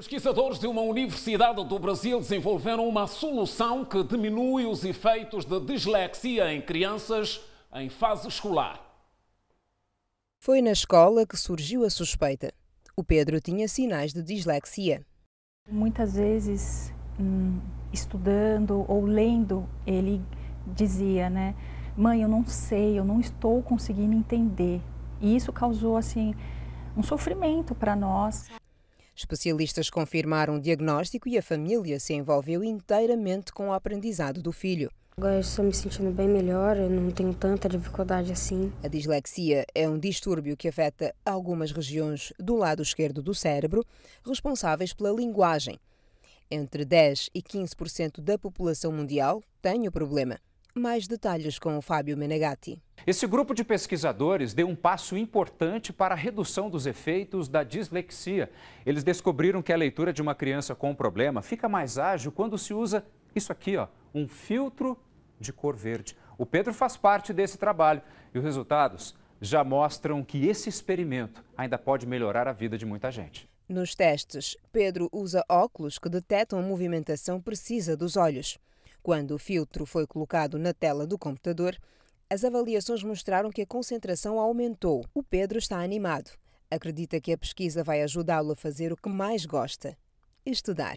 Pesquisadores de uma universidade do Brasil desenvolveram uma solução que diminui os efeitos de dislexia em crianças em fase escolar. Foi na escola que surgiu a suspeita. O Pedro tinha sinais de dislexia. Muitas vezes, hum, estudando ou lendo, ele dizia, né? Mãe, eu não sei, eu não estou conseguindo entender. E isso causou, assim, um sofrimento para nós. Especialistas confirmaram o diagnóstico e a família se envolveu inteiramente com o aprendizado do filho. Agora estou me sentindo bem melhor, eu não tenho tanta dificuldade assim. A dislexia é um distúrbio que afeta algumas regiões do lado esquerdo do cérebro, responsáveis pela linguagem. Entre 10 e 15% da população mundial tem o problema. Mais detalhes com o Fábio Menegatti. Esse grupo de pesquisadores deu um passo importante para a redução dos efeitos da dislexia. Eles descobriram que a leitura de uma criança com um problema fica mais ágil quando se usa isso aqui, ó, um filtro de cor verde. O Pedro faz parte desse trabalho e os resultados já mostram que esse experimento ainda pode melhorar a vida de muita gente. Nos testes, Pedro usa óculos que detectam a movimentação precisa dos olhos. Quando o filtro foi colocado na tela do computador, as avaliações mostraram que a concentração aumentou. O Pedro está animado. Acredita que a pesquisa vai ajudá-lo a fazer o que mais gosta: estudar.